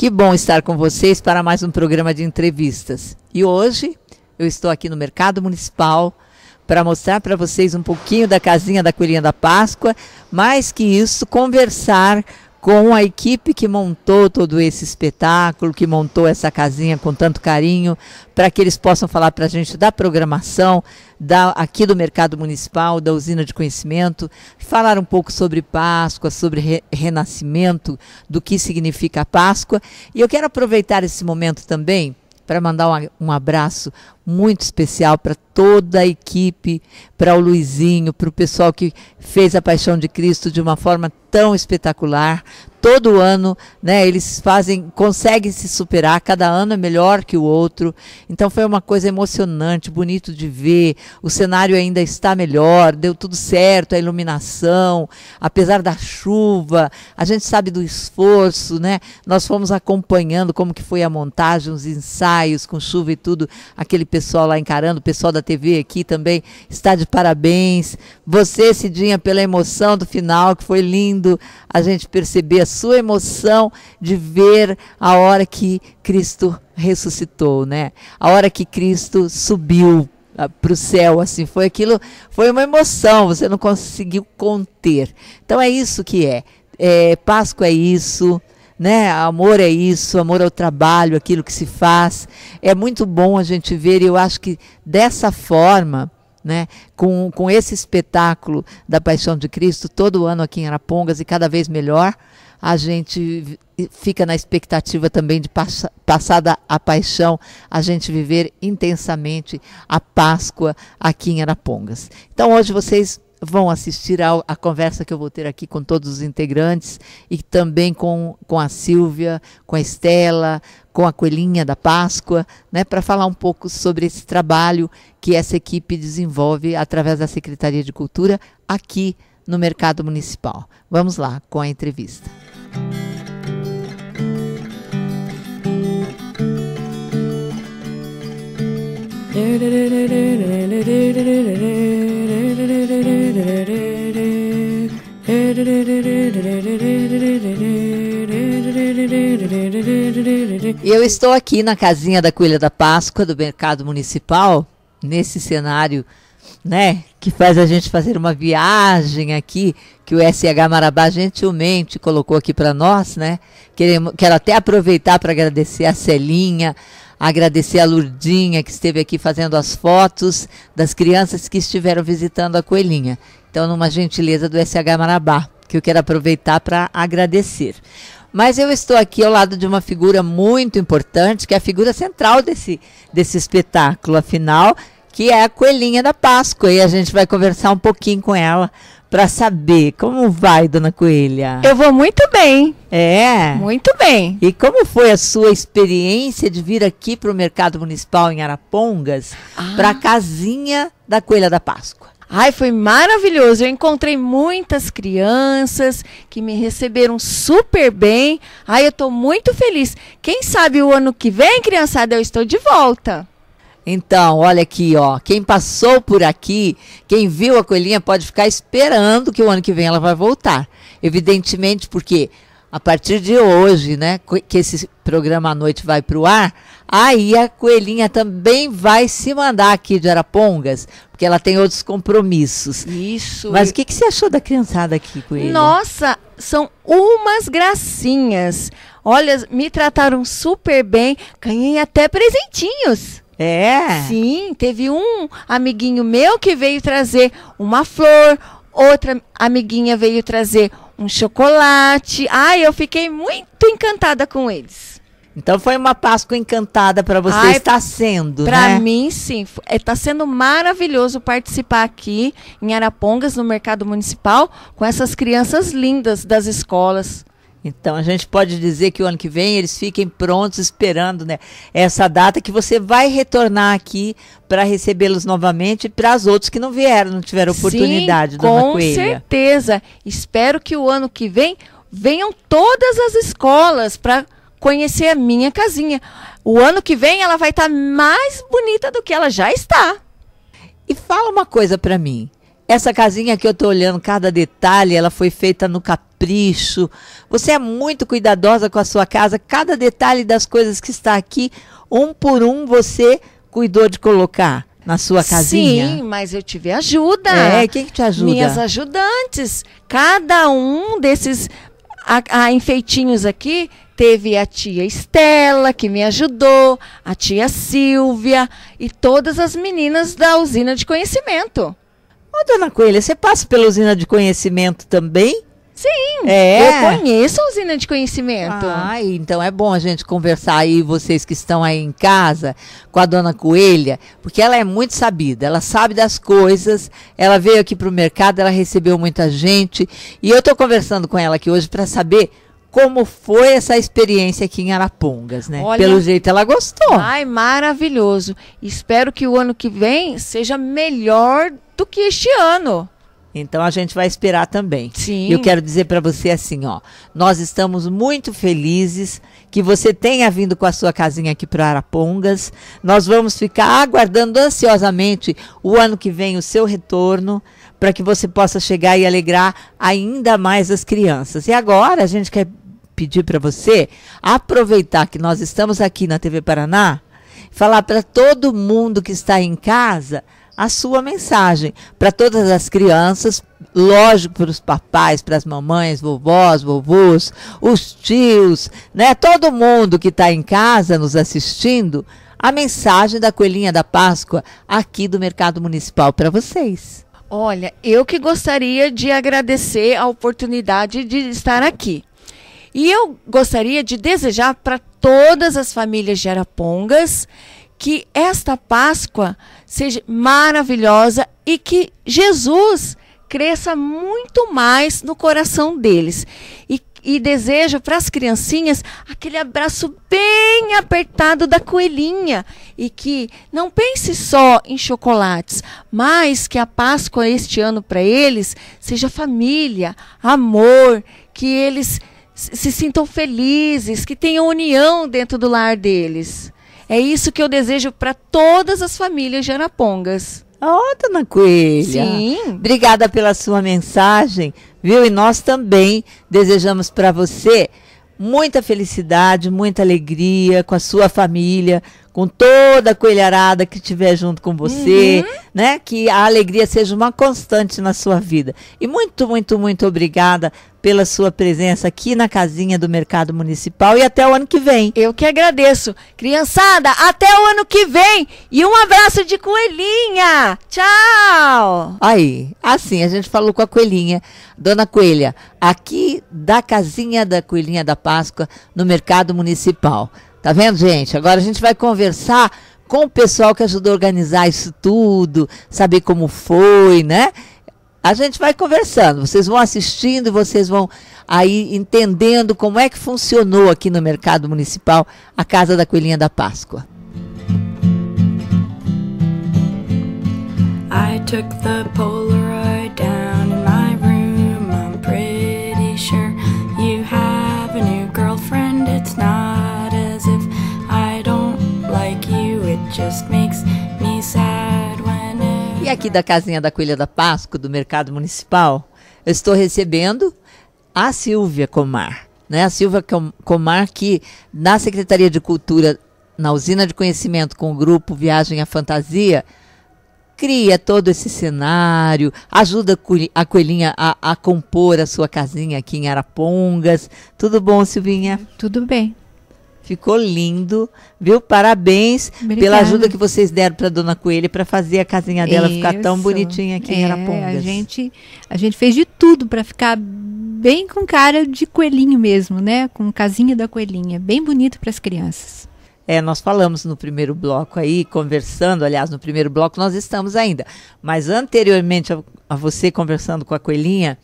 Que bom estar com vocês para mais um programa de entrevistas. E hoje eu estou aqui no Mercado Municipal para mostrar para vocês um pouquinho da casinha da Coelhinha da Páscoa, mais que isso, conversar com a equipe que montou todo esse espetáculo, que montou essa casinha com tanto carinho, para que eles possam falar para a gente da programação, da, aqui do Mercado Municipal, da Usina de Conhecimento, falar um pouco sobre Páscoa, sobre re, renascimento, do que significa a Páscoa. E eu quero aproveitar esse momento também para mandar um, um abraço muito especial para toda a equipe, para o Luizinho, para o pessoal que fez a Paixão de Cristo de uma forma tão espetacular. Todo ano, né, eles fazem, conseguem se superar, cada ano é melhor que o outro. Então foi uma coisa emocionante, bonito de ver. O cenário ainda está melhor, deu tudo certo, a iluminação, apesar da chuva, a gente sabe do esforço, né? Nós fomos acompanhando como que foi a montagem, os ensaios com chuva e tudo, aquele pessoal lá encarando, o pessoal da TV aqui também está de parabéns. Você, Cidinha, pela emoção do final, que foi lindo a gente perceber a sua emoção de ver a hora que Cristo ressuscitou, né? A hora que Cristo subiu ah, para o céu, assim, foi aquilo, foi uma emoção, você não conseguiu conter. Então é isso que é. é Páscoa é isso, né? Amor é isso, amor ao é trabalho, aquilo que se faz. É muito bom a gente ver, e eu acho que dessa forma. Né? Com, com esse espetáculo da Paixão de Cristo, todo ano aqui em Arapongas e cada vez melhor, a gente fica na expectativa também de passada a paixão, a gente viver intensamente a Páscoa aqui em Arapongas. Então hoje vocês vão assistir à a, conversa que eu vou ter aqui com todos os integrantes e também com, com a Silvia, com a Estela, com a Coelhinha da Páscoa, né, para falar um pouco sobre esse trabalho que essa equipe desenvolve através da Secretaria de Cultura aqui no Mercado Municipal. Vamos lá com a entrevista. E eu estou aqui na casinha da Coelha da Páscoa, do mercado municipal, nesse cenário, né, que faz a gente fazer uma viagem aqui, que o SH Marabá gentilmente colocou aqui para nós, né? Queremos, quero até aproveitar para agradecer a Celinha, agradecer a Lurdinha, que esteve aqui fazendo as fotos das crianças que estiveram visitando a Coelhinha. Então, numa gentileza do SH Marabá, que eu quero aproveitar para agradecer. Mas eu estou aqui ao lado de uma figura muito importante, que é a figura central desse, desse espetáculo, afinal, que é a Coelhinha da Páscoa. E a gente vai conversar um pouquinho com ela para saber como vai, dona Coelha. Eu vou muito bem. É. Muito bem. E como foi a sua experiência de vir aqui para o mercado municipal em Arapongas, ah. para a casinha da Coelha da Páscoa? Ai, foi maravilhoso. Eu encontrei muitas crianças que me receberam super bem. Ai, eu estou muito feliz. Quem sabe o ano que vem, criançada, eu estou de volta. Então, olha aqui, ó. Quem passou por aqui, quem viu a coelhinha, pode ficar esperando que o ano que vem ela vai voltar. Evidentemente, porque a partir de hoje, né, que esse programa à noite vai para o ar, Aí a coelhinha também vai se mandar aqui de Arapongas, porque ela tem outros compromissos. Isso. Mas o que, que você achou da criançada aqui, coelhinha? Nossa, são umas gracinhas. Olha, me trataram super bem, ganhei até presentinhos. É? Sim, teve um amiguinho meu que veio trazer uma flor, outra amiguinha veio trazer um chocolate. Ai, eu fiquei muito encantada com eles. Então foi uma Páscoa encantada para você, Ai, está sendo, pra né? Para mim, sim. Está é, sendo maravilhoso participar aqui em Arapongas, no Mercado Municipal, com essas crianças lindas das escolas. Então a gente pode dizer que o ano que vem eles fiquem prontos esperando né, essa data que você vai retornar aqui para recebê-los novamente para as outros que não vieram, não tiveram oportunidade, Sim, dona Coelha. Com certeza. Espero que o ano que vem venham todas as escolas para conhecer a minha casinha. O ano que vem ela vai estar tá mais bonita do que ela já está. E fala uma coisa para mim. Essa casinha que eu tô olhando, cada detalhe, ela foi feita no capricho. Você é muito cuidadosa com a sua casa. Cada detalhe das coisas que está aqui, um por um, você cuidou de colocar na sua casinha? Sim, mas eu tive ajuda. É, quem que te ajuda? Minhas ajudantes. Cada um desses a, a Enfeitinhos aqui teve a tia Estela, que me ajudou, a tia Silvia e todas as meninas da usina de conhecimento. Ô, dona Coelha, você passa pela usina de conhecimento também? Sim. É. Eu conheço a usina de conhecimento. Ah, então é bom a gente conversar aí, vocês que estão aí em casa, com a dona Coelha, porque ela é muito sabida, ela sabe das coisas, ela veio aqui para o mercado, ela recebeu muita gente. E eu estou conversando com ela aqui hoje para saber como foi essa experiência aqui em Arapongas, né? Olha, Pelo jeito ela gostou. Ai, maravilhoso. Espero que o ano que vem seja melhor do que este ano. Então a gente vai esperar também. Sim. Eu quero dizer para você assim, ó, nós estamos muito felizes que você tenha vindo com a sua casinha aqui para Arapongas. Nós vamos ficar aguardando ansiosamente o ano que vem o seu retorno para que você possa chegar e alegrar ainda mais as crianças. E agora a gente quer pedir para você aproveitar que nós estamos aqui na TV Paraná, falar para todo mundo que está em casa a sua mensagem para todas as crianças, lógico, para os papais, para as mamães, vovós, vovôs, os tios, né? Todo mundo que está em casa nos assistindo, a mensagem da Coelhinha da Páscoa aqui do Mercado Municipal para vocês. Olha, eu que gostaria de agradecer a oportunidade de estar aqui. E eu gostaria de desejar para todas as famílias de Arapongas que esta Páscoa seja maravilhosa e que Jesus cresça muito mais no coração deles. E, e desejo para as criancinhas aquele abraço bem apertado da coelhinha e que não pense só em chocolates, mas que a Páscoa este ano para eles seja família, amor, que eles se sintam felizes, que tenham união dentro do lar deles. É isso que eu desejo para todas as famílias de Arapongas. Ó, oh, dona Coelha. Sim. Obrigada pela sua mensagem, viu? E nós também desejamos para você muita felicidade, muita alegria com a sua família, com toda a coelharada que estiver junto com você, uhum. né? Que a alegria seja uma constante na sua vida. E muito, muito, muito obrigada pela sua presença aqui na casinha do Mercado Municipal e até o ano que vem. Eu que agradeço. Criançada, até o ano que vem e um abraço de coelhinha. Tchau. Aí, assim, a gente falou com a coelhinha, Dona Coelha, aqui da casinha da Coelhinha da Páscoa no Mercado Municipal. Tá vendo, gente? Agora a gente vai conversar com o pessoal que ajudou a organizar isso tudo, saber como foi, né? A gente vai conversando, vocês vão assistindo, vocês vão aí entendendo como é que funcionou aqui no mercado municipal a Casa da Coelhinha da Páscoa. I took the Polaroid down in my room. I'm pretty sure you have a new girlfriend. It's not as if I don't like you, it just makes aqui da casinha da Coelha da Páscoa, do Mercado Municipal, eu estou recebendo a Silvia Comar. Né? A Silvia Comar, que na Secretaria de Cultura, na Usina de Conhecimento, com o grupo Viagem à Fantasia, cria todo esse cenário, ajuda a coelhinha a, a compor a sua casinha aqui em Arapongas. Tudo bom, Silvinha? Tudo bem. Ficou lindo, viu? Parabéns Obrigada. pela ajuda que vocês deram para dona Coelha para fazer a casinha dela Isso. ficar tão bonitinha aqui é, em Arapongas. A gente, a gente fez de tudo para ficar bem com cara de coelhinho mesmo, né? Com casinha da coelhinha, bem bonito para as crianças. É, nós falamos no primeiro bloco aí, conversando, aliás, no primeiro bloco nós estamos ainda, mas anteriormente a, a você conversando com a coelhinha,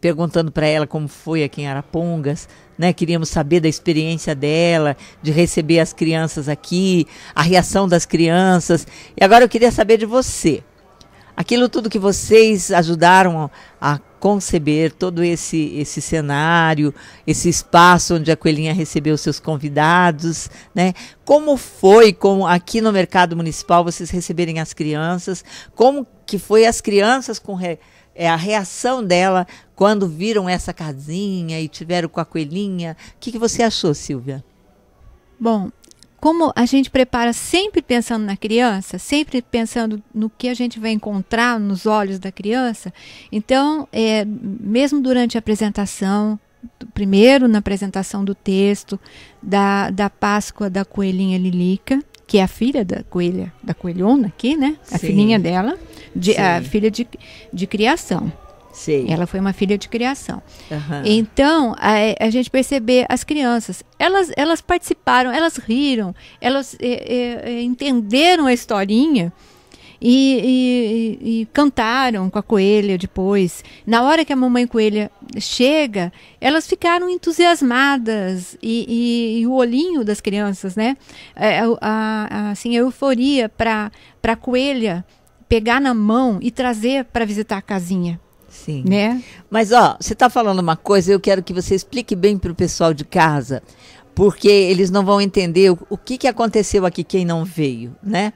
perguntando para ela como foi aqui em Arapongas, né? Queríamos saber da experiência dela, de receber as crianças aqui, a reação das crianças. E agora eu queria saber de você. Aquilo tudo que vocês ajudaram a conceber todo esse esse cenário, esse espaço onde a Coelhinha recebeu seus convidados, né? Como foi como aqui no mercado municipal vocês receberem as crianças? Como que foi as crianças com re é, a reação dela quando viram essa casinha e tiveram com a coelhinha. O que, que você achou, Silvia? Bom, como a gente prepara sempre pensando na criança, sempre pensando no que a gente vai encontrar nos olhos da criança, então, é, mesmo durante a apresentação, primeiro na apresentação do texto da, da Páscoa da Coelhinha Lilica, que é a filha da coelha, da coelhona aqui, né? A Sim. filhinha dela, de, a filha de, de criação. Sim. Ela foi uma filha de criação. Uhum. Então, a, a, gente perceber as crianças, elas, elas participaram, elas riram, elas é, é, entenderam a historinha e, e, e, cantaram com a coelha depois. Na hora que a mamãe coelha chega, elas ficaram entusiasmadas e, e o olhinho das crianças, né? É, é, a, a, assim, a euforia para a coelha pegar na mão e trazer para visitar a casinha. Sim. Né? Mas, ó, você está falando uma coisa, eu quero que você explique bem para o pessoal de casa, porque eles não vão entender o, o que, que aconteceu aqui, quem não veio, né?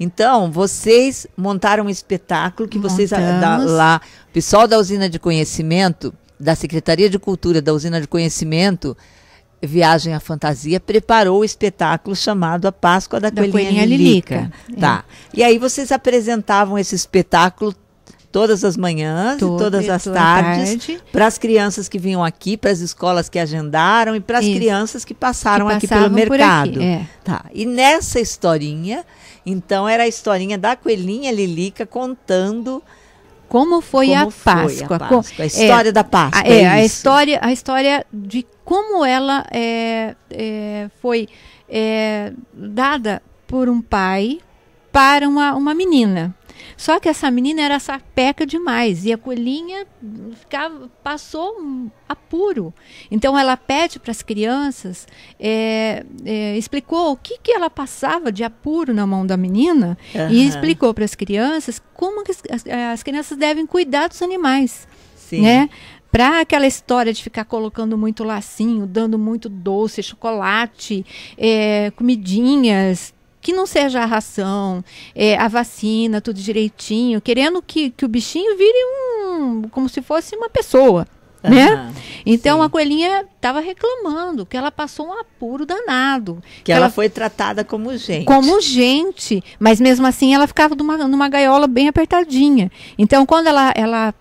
Então, vocês montaram um espetáculo que Montamos. vocês da, lá, o pessoal da Usina de Conhecimento, da Secretaria de Cultura da Usina de Conhecimento, Viagem à Fantasia preparou o espetáculo chamado A Páscoa da, da Coelhinha, Coelhinha Lilica. Lilica. Tá. É. E aí vocês apresentavam esse espetáculo todas as manhãs toda, e todas as toda tardes, para as crianças que vinham aqui, para as escolas que agendaram e para as crianças que passaram que aqui pelo mercado. Aqui, é. tá. E nessa historinha, então era a historinha da coelhinha Lilica contando como foi, como a, foi Páscoa, a Páscoa, a história é, da Páscoa. É, é a história, a história de como ela é, é foi é, dada por um pai para uma, uma menina. Só que essa menina era sapeca demais e a colinha ficava, passou um apuro. Então ela pede para as crianças, é, é, explicou o que, que ela passava de apuro na mão da menina uhum. e explicou para as crianças como as, as, crianças devem cuidar dos animais. Sim. Né? para aquela história de ficar colocando muito lacinho, dando muito doce, chocolate, é, comidinhas, que não seja a ração, é, a vacina, tudo direitinho, querendo que, que o bichinho vire um. como se fosse uma pessoa. Uhum, né? Então sim. a coelhinha estava reclamando que ela passou um apuro danado. Que, que ela, ela, foi tratada como gente. Como gente, mas mesmo assim ela ficava numa, numa gaiola bem apertadinha. Então quando ela, ela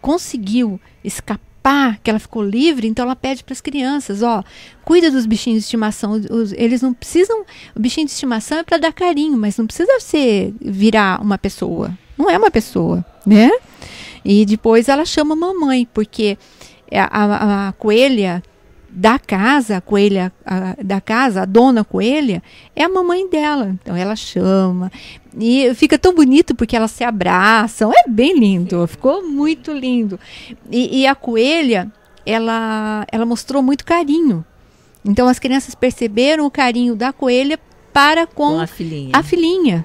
conseguiu escapar escapar, que ela ficou livre, então ela pede para as crianças, ó, cuida dos bichinhos de estimação, os, eles não precisam, o bichinho de estimação é para dar carinho, mas não precisa ser virar uma pessoa. Não é uma pessoa, né? E depois ela chama mamãe, porque a, a, a coelha da casa, a coelha a, da casa, a dona coelha, é a mamãe dela. Então ela chama. E fica tão bonito porque elas se abraçam. É bem lindo. Ficou muito lindo. E, e a coelha, ela, ela mostrou muito carinho. Então as crianças perceberam o carinho da coelha para com, com a filhinha. A filhinha.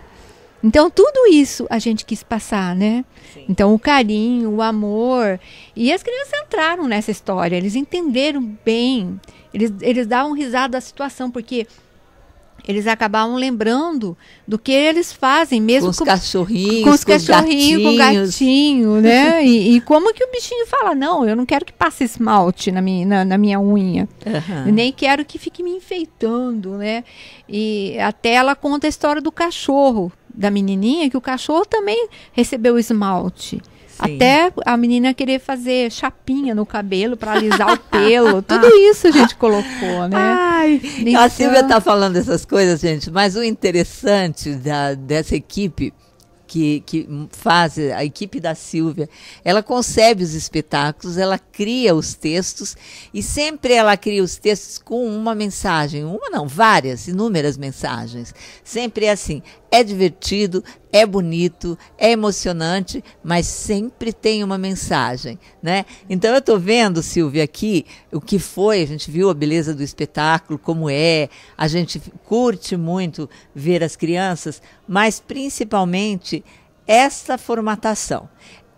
Então, tudo isso a gente quis passar, né? Sim. Então, o carinho, o amor. E as crianças entraram nessa história, eles entenderam bem, eles, eles davam risada da situação, porque eles acabavam lembrando do que eles fazem, mesmo com os cachorrinhos, com os cachorrinhos, com o gatinho, né? e, e, como que o bichinho fala: não, eu não quero que passe esmalte na minha, na, na minha unha, uhum. nem quero que fique me enfeitando, né? E até ela conta a história do cachorro, da menininha, que o cachorro também recebeu esmalte. Sim. Até a menina querer fazer chapinha no cabelo para alisar o pelo. Tudo isso a gente colocou, né? Ai, então... A Silvia está falando essas coisas, gente, mas o interessante da, dessa equipe que, que, faz, a equipe da Silvia, ela concebe os espetáculos, ela cria os textos e sempre ela cria os textos com uma mensagem, uma não, várias, inúmeras mensagens. Sempre é assim, é divertido, é bonito, é emocionante, mas sempre tem uma mensagem, né? Então eu estou vendo, Silvia, aqui o que foi, a gente viu a beleza do espetáculo, como é, a gente curte muito ver as crianças, mas principalmente essa formatação.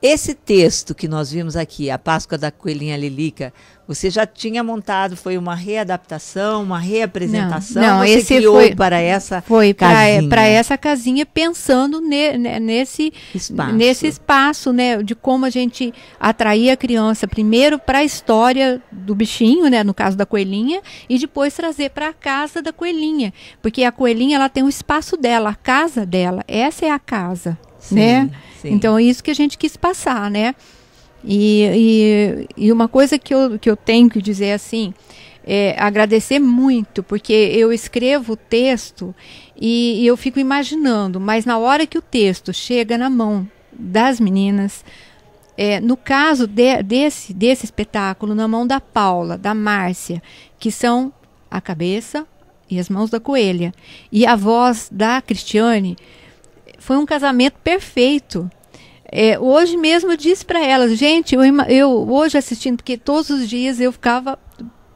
Esse texto que nós vimos aqui, A Páscoa da Coelhinha Lilica, você já tinha montado, foi uma readaptação, uma reapresentação? Não, não você esse criou foi, para essa foi para essa casinha pensando ne, ne, nesse, espaço. nesse espaço, né, de como a gente atrair a criança primeiro para a história do bichinho, né, no caso da coelhinha, e depois trazer para a casa da coelhinha, porque a coelhinha ela tem o um espaço dela, a casa dela, essa é a casa, Sim, né? Sim. Então é isso que a gente quis passar, né? E, e, e, uma coisa que eu, que eu tenho que dizer assim, é agradecer muito, porque eu escrevo o texto e, e eu fico imaginando, mas na hora que o texto chega na mão das meninas, é, no caso de, desse, desse espetáculo, na mão da Paula, da Márcia, que são a cabeça e as mãos da coelha, e a voz da Cristiane, foi um casamento perfeito. É, hoje mesmo eu disse para elas, gente, eu, eu, hoje assistindo, porque todos os dias eu ficava,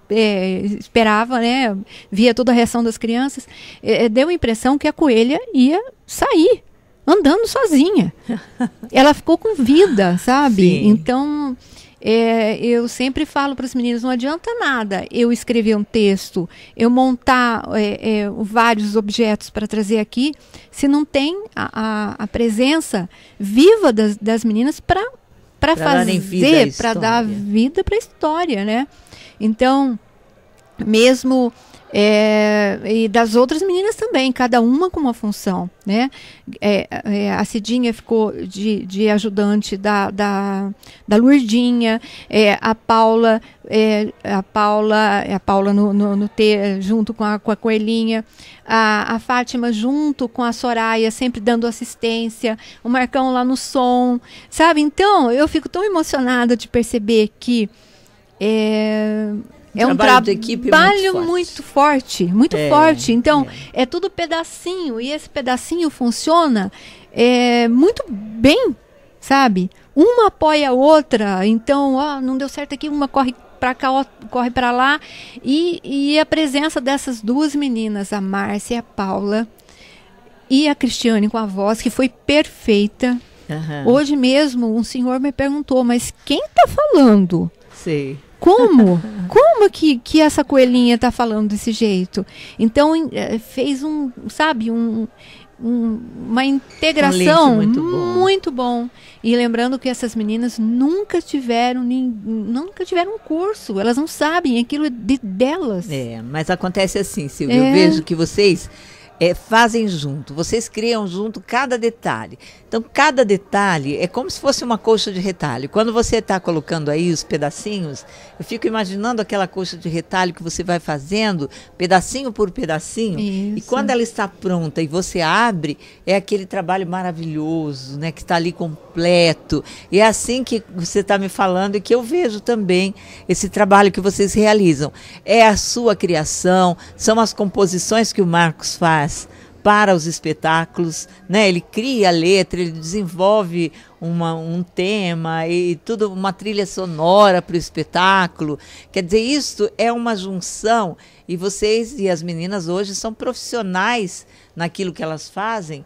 é, esperava, né, via toda a reação das crianças, é, é deu a impressão que a coelha ia sair, andando sozinha. Ela ficou com vida, sabe? Sim. Então, é, eu sempre falo para os meninos: não adianta nada eu escrever um texto, eu montar é, é, vários objetos para trazer aqui, se não tem a, a, a presença viva das, das meninas para para fazer, para dar vida para a história, né? Então, mesmo é, e das outras meninas também, cada uma com uma função, né? É, é, a Cidinha ficou de, de ajudante da, da, da Lourdinha, é, a Paula, é, a Paula, é a Paula no, no, no ter, junto com a, com a Coelhinha, a, a Fátima junto com a Soraya, sempre dando assistência, o Marcão lá no som, sabe? Então, eu fico tão emocionada de perceber que é um trabalho, tra trabalho é muito, muito, forte. muito é, forte. Então, é. é. tudo pedacinho. E esse pedacinho funciona é, muito bem, sabe? Uma apoia a outra. Então, ó, ah, não deu certo aqui, uma corre para cá, ó, corre para lá. E, e a presença dessas duas meninas, a Márcia e a Paula, e a Cristiane com a voz, que foi perfeita. Uhum. Hoje mesmo, um senhor me perguntou, mas quem está falando? Sim. Como? Como que, que essa coelhinha está falando desse jeito? Então eh, fez um, sabe, um, um, uma integração um muito, bom. muito bom. E lembrando que essas meninas nunca tiveram nem, nunca tiveram um curso, elas não sabem aquilo é de, delas. É, mas acontece assim, Silvia, é. eu vejo que vocês é, fazem junto, vocês criam junto cada detalhe. Então, cada detalhe é como se fosse uma coxa de retalho. Quando você está colocando aí os pedacinhos, eu fico imaginando aquela coxa de retalho que você vai fazendo, pedacinho por pedacinho, Isso. e quando ela está pronta e você abre, é aquele trabalho maravilhoso, né, que está ali completo. E é assim que você está me falando e que eu vejo também esse trabalho que vocês realizam. É a sua criação, são as composições que o Marcos faz traz para os espetáculos, né? Ele cria a letra, ele desenvolve uma, um tema e tudo uma trilha sonora para o espetáculo. Quer dizer, isto é uma junção e vocês e as meninas hoje são profissionais naquilo que elas fazem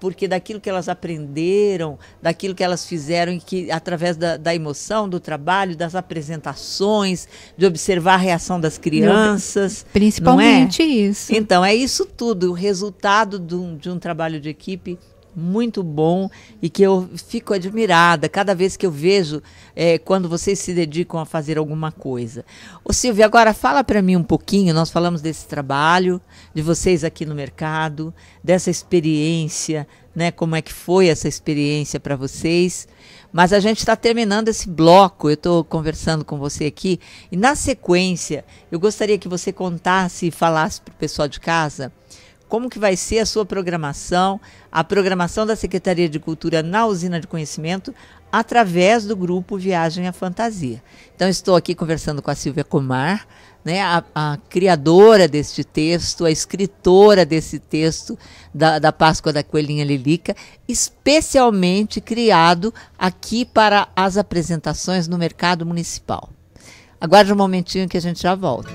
porque daquilo que elas aprenderam, daquilo que elas fizeram e que através da, da emoção, do trabalho, das apresentações, de observar a reação das crianças. É? Principalmente é? isso. Então, é isso tudo. O resultado de um trabalho de equipe muito bom e que eu fico admirada cada vez que eu vejo é, quando vocês se dedicam a fazer alguma coisa. Ô Silvia, agora fala para mim um pouquinho, nós falamos desse trabalho, de vocês aqui no mercado, dessa experiência, né, como é que foi essa experiência para vocês. Mas a gente está terminando esse bloco. Eu estou conversando com você aqui. E na sequência, eu gostaria que você contasse e falasse para o pessoal de casa como que vai ser a sua programação, a programação da Secretaria de Cultura na Usina de Conhecimento, através do grupo Viagem à Fantasia. Então, estou aqui conversando com a Silvia Comar, né, a, a criadora deste texto, a escritora desse texto da, da Páscoa da Coelhinha Lilica, especialmente criado aqui para as apresentações no mercado municipal. Aguarde um momentinho que a gente já volta.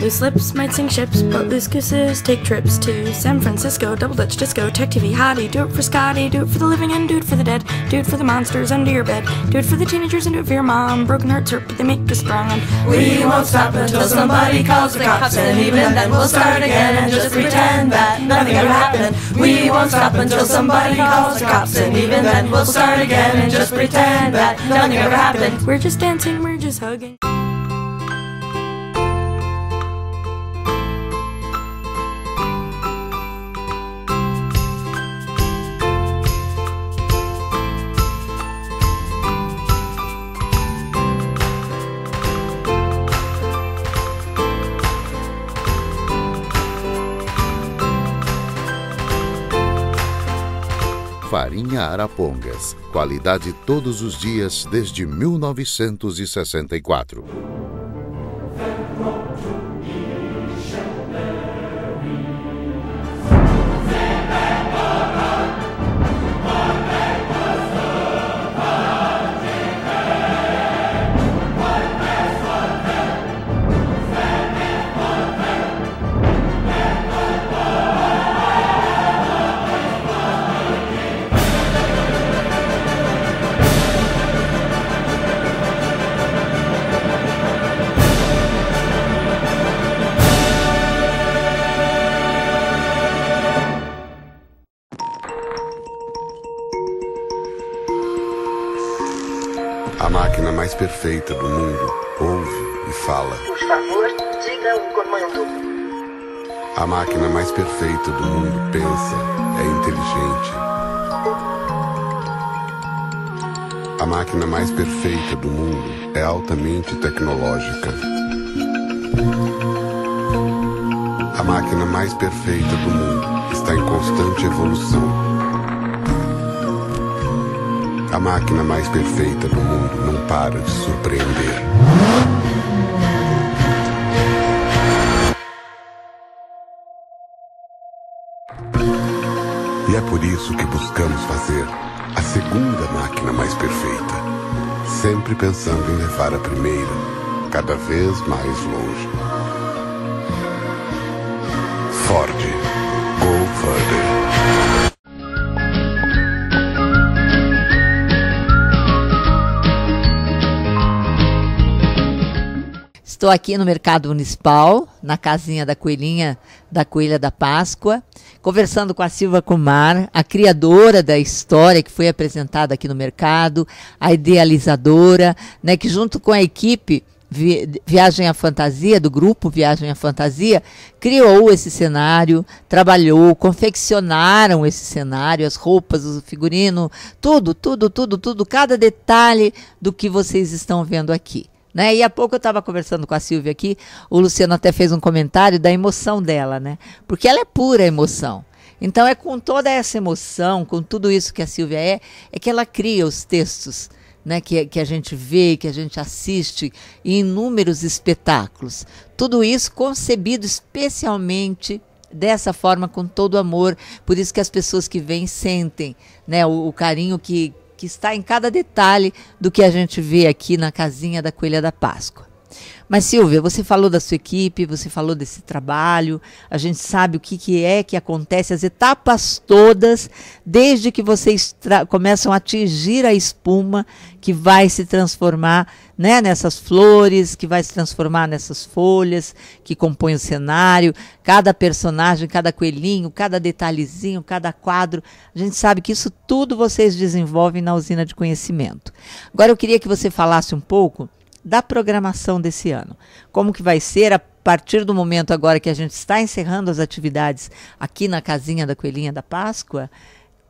Loose lips might sink ships, but loose kisses take trips to San Francisco, double dutch disco, tech TV, hottie. Do it for Scotty, do it for the living and do it for the dead. Do it for the monsters under your bed. Do it for the teenagers and do it for your mom. Broken hearts hurt, but they make us strong. And we won't stop until somebody calls the cops, and even then we'll start again and just pretend that nothing ever happened. We won't stop until somebody calls the cops, and even then we'll start again and just pretend that nothing ever happened. We're just dancing, we're just hugging. Farinha Arapongas. Qualidade todos os dias desde 1964. A máquina mais perfeita do mundo pensa, é inteligente. A máquina mais perfeita do mundo é altamente tecnológica. A máquina mais perfeita do mundo está em constante evolução. A máquina mais perfeita do mundo não para de surpreender. E é por isso que buscamos fazer a segunda máquina mais perfeita, sempre pensando em levar a primeira cada vez mais longe. Ford, go further. Estou aqui no Mercado Municipal, na casinha da Coelhinha da Coelha da Páscoa, conversando com a Silva Kumar, a criadora da história que foi apresentada aqui no mercado, a idealizadora, né, que junto com a equipe Viagem à Fantasia, do grupo Viagem à Fantasia, criou esse cenário, trabalhou, confeccionaram esse cenário, as roupas, o figurino, tudo, tudo, tudo, tudo, cada detalhe do que vocês estão vendo aqui. Né? E há pouco eu estava conversando com a Silvia aqui, o Luciano até fez um comentário da emoção dela, né? Porque ela é pura emoção. Então é com toda essa emoção, com tudo isso que a Silvia é, é que ela cria os textos. Né, que, que, a gente vê, que a gente assiste em inúmeros espetáculos. Tudo isso concebido especialmente dessa forma, com todo amor. Por isso que as pessoas que vêm sentem né, o, o carinho que, que está em cada detalhe do que a gente vê aqui na casinha da Coelha da Páscoa. Mas Silvia, você falou da sua equipe, você falou desse trabalho, a gente sabe o que, que é que acontece, as etapas todas, desde que vocês começam a atingir a espuma que vai se transformar né, nessas flores, que vai se transformar nessas folhas que compõem o cenário, cada personagem, cada coelhinho, cada detalhezinho, cada quadro. A gente sabe que isso tudo vocês desenvolvem na usina de conhecimento. Agora eu queria que você falasse um pouco da programação desse ano. Como que vai ser a partir do momento agora que a gente está encerrando as atividades aqui na casinha da Coelhinha da Páscoa?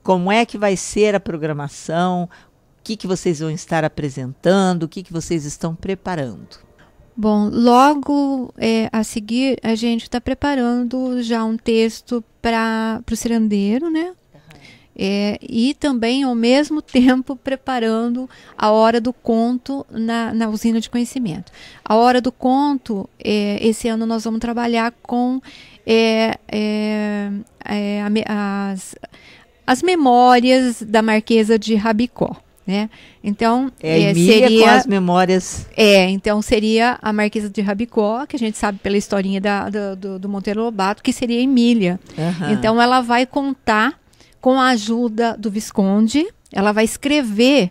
Como é que vai ser a programação? O que, que vocês vão estar apresentando? O que, que vocês estão preparando? Bom, logo é, a seguir a gente está preparando já um texto para o cirandeiro, né? é, e também, ao mesmo tempo, preparando a hora do conto na, na usina de conhecimento. A hora do conto, é, esse ano nós vamos trabalhar com é, é, é as, as memórias da Marquesa de Rabicó. Né? Então é, é, seria com as memórias. É, então seria a Marquesa de Rabicó, que a gente sabe pela historinha da, do, do Monteiro Lobato, que seria Emília. Uhum. Então ela vai contar com a ajuda do Visconde, ela vai escrever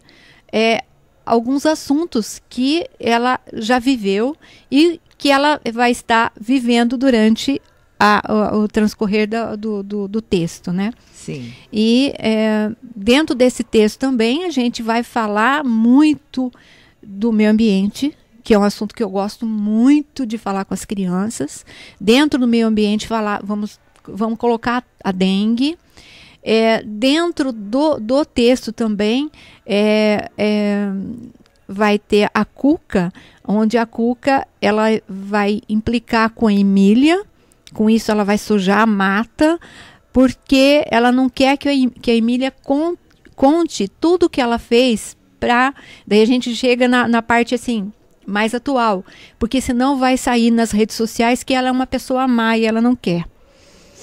é, alguns assuntos que ela já viveu e que ela vai estar vivendo durante a, o transcorrer da, do, do, do, texto, né? Sim. E é, dentro desse texto também a gente vai falar muito do meio ambiente, que é um assunto que eu gosto muito de falar com as crianças. Dentro do meio ambiente, falar, vamos, vamos colocar a dengue. É, dentro do, do texto também é, é, vai ter a Cuca, onde a Cuca ela vai implicar com a Emília, com isso ela vai sujar a mata, porque ela não quer que, a, que a Emília con, conte tudo o que ela fez para. Daí a gente chega na, na parte assim mais atual, porque senão vai sair nas redes sociais que ela é uma pessoa má e ela não quer.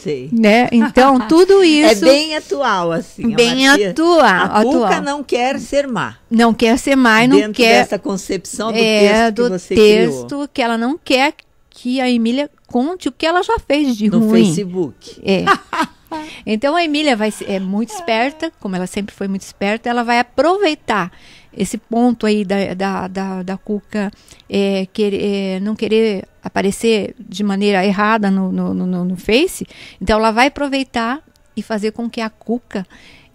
Sei. Né? Então, tudo é isso. É bem atual, assim. Bem atual. A Cuca não quer ser má. Não quer ser má e não Dentro quer. essa concepção do é, texto do que você texto criou. que ela não quer que a Emília conte o que ela já fez de no ruim. No Facebook. É. então a Emília vai, é muito esperta, como ela sempre foi muito esperta, ela vai aproveitar esse ponto aí da, da, da, da Cuca é, é, não querer aparecer de maneira errada no, no, no, no, Face, então ela vai aproveitar e fazer com que a Cuca,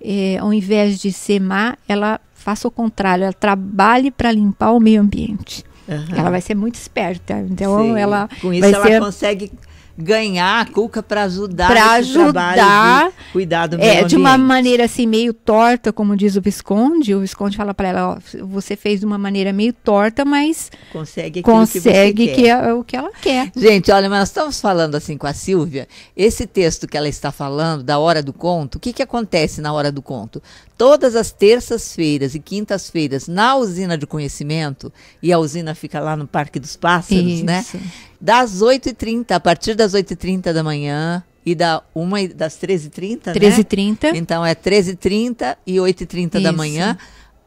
é, ao invés de ser má, ela faça o contrário, ela trabalhe para limpar o meio ambiente. Uhum. Ela vai ser muito esperta. Então Sim. ela. Com isso ela ser... consegue ganhar a Cuca para ajudar para ajudar de cuidar do é, meio é, ambiente. de uma maneira assim meio torta como diz o Visconde o Visconde fala para ela ó, você fez de uma maneira meio torta mas consegue consegue que, que é o que ela quer gente olha mas nós estamos falando assim com a Silvia esse texto que ela está falando da hora do conto o que que acontece na hora do conto todas as terças-feiras e quintas-feiras na usina de conhecimento e a usina fica lá no Parque dos Pássaros né? Isso. né das 8h30, a partir das 8h30 da manhã, e da uma das 13h30, 13h30. Né? Então é 13h30 e 8h30 da manhã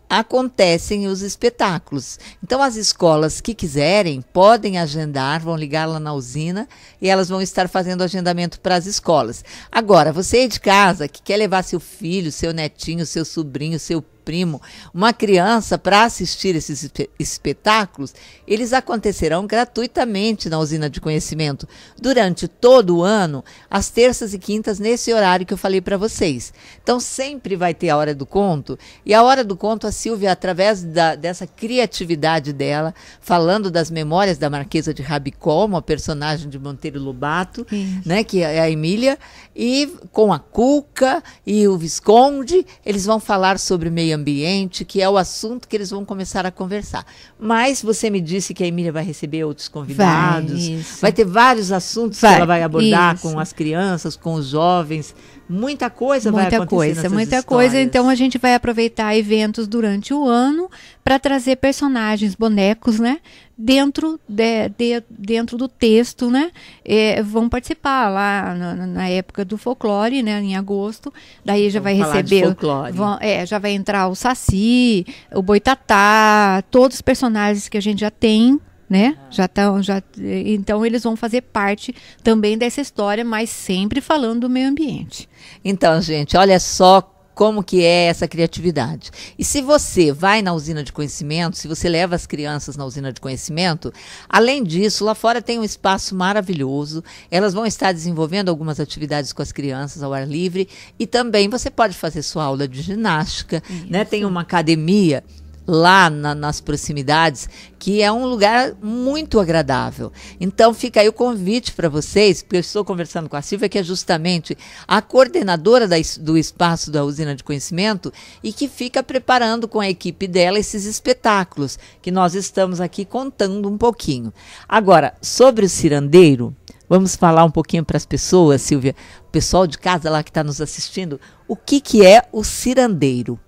acontecem os espetáculos. Então as escolas que quiserem podem agendar, vão ligar lá na usina e elas vão estar fazendo agendamento para as escolas. Agora, você aí de casa que quer levar seu filho, seu netinho, seu sobrinho, seu primo, uma criança para assistir esses espetáculos, eles acontecerão gratuitamente na Usina de Conhecimento durante todo o ano, às terças e quintas, nesse horário que eu falei para vocês. Então, sempre vai ter a Hora do Conto, e a Hora do Conto, a Silvia, através da, dessa criatividade dela, falando das memórias da Marquesa de Rabicó, uma personagem de Monteiro Lobato, né, que é a Emília, e com a Cuca e o Visconde, eles vão falar sobre meio ambiente, que é o assunto que eles vão começar a conversar. Mas você me disse que a Emília vai receber outros convidados, vai, vai ter vários assuntos vai, que ela vai abordar isso. com as crianças, com os jovens. Muita coisa muita vai acontecer. Coisa, muita histórias. coisa. Então a gente vai aproveitar eventos durante o ano para trazer personagens, bonecos, né? dentro, de, de, dentro do texto, né, é, vão participar lá na, na, época do folclore, né, em agosto. Daí já Vamos vai receber, vão, é, já vai entrar o Saci, o Boitatá, todos os personagens que a gente já tem. Né? Ah. Já tão, já, então eles vão fazer parte também dessa história, mas sempre falando do meio ambiente. Então, gente, olha só como que é essa criatividade. E se você vai na usina de conhecimento, se você leva as crianças na usina de conhecimento, além disso, lá fora tem um espaço maravilhoso. Elas vão estar desenvolvendo algumas atividades com as crianças ao ar livre e também você pode fazer sua aula de ginástica, Isso. né? Tem uma academia lá na, nas proximidades, que é um lugar muito agradável. Então fica aí o convite para vocês, porque eu estou conversando com a Silvia, que é justamente a coordenadora da, do espaço da Usina de Conhecimento e que fica preparando com a equipe dela esses espetáculos que nós estamos aqui contando um pouquinho. Agora, sobre o cirandeiro, Vamos falar um pouquinho para as pessoas, Silvia, o pessoal de casa lá que está nos assistindo, o que, que é o cirandeiro?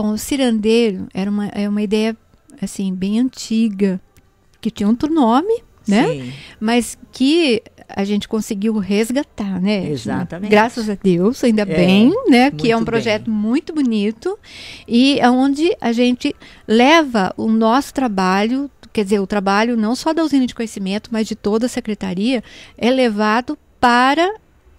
Bom, o cirandeiro era uma, é uma ideia assim bem antiga, que tinha outro nome, né? Sim. Mas que a gente conseguiu resgatar, né? Exatamente. Graças a Deus, ainda é, bem, né? Que é um projeto bem. muito bonito e é onde a gente leva o nosso trabalho, quer dizer, o trabalho não só da usina de conhecimento, mas de toda a secretaria, é levado para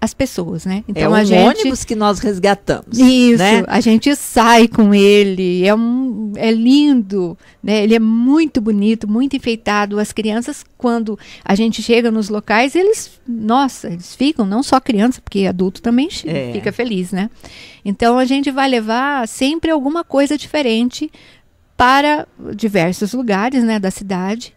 as pessoas, né? É então é um a gente, ônibus que nós resgatamos. Isso, né? a gente sai com ele, é, um, é lindo, né? Ele é muito bonito, muito enfeitado. As crianças, quando a gente chega nos locais, eles, nossa, eles ficam, não só criança, porque adulto também é. fica feliz, né? Então a gente vai levar sempre alguma coisa diferente para diversos lugares, né, da cidade.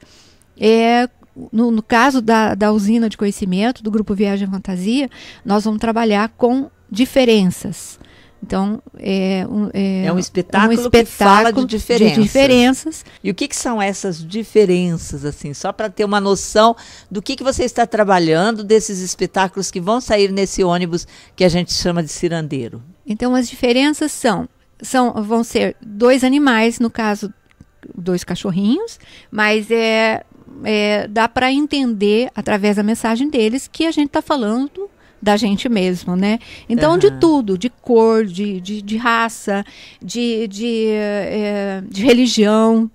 É, no, no caso da, da usina de conhecimento, do grupo Viagem Fantasia, nós vamos trabalhar com diferenças. Então, é um, é, é um, espetáculo um, espetáculo, que fala de diferenças. De diferenças. E o que, que, são essas diferenças, assim, só para ter uma noção do que, que você está trabalhando, desses espetáculos que vão sair nesse ônibus que a gente chama de cirandeiro? Então, as diferenças são, são vão ser dois animais, no caso, dois cachorrinhos, mas é é, dá para entender através da mensagem deles que a gente está falando da gente mesmo, né? Então, uhum. de tudo, de cor, de, de, de raça, de, de, é, de religião,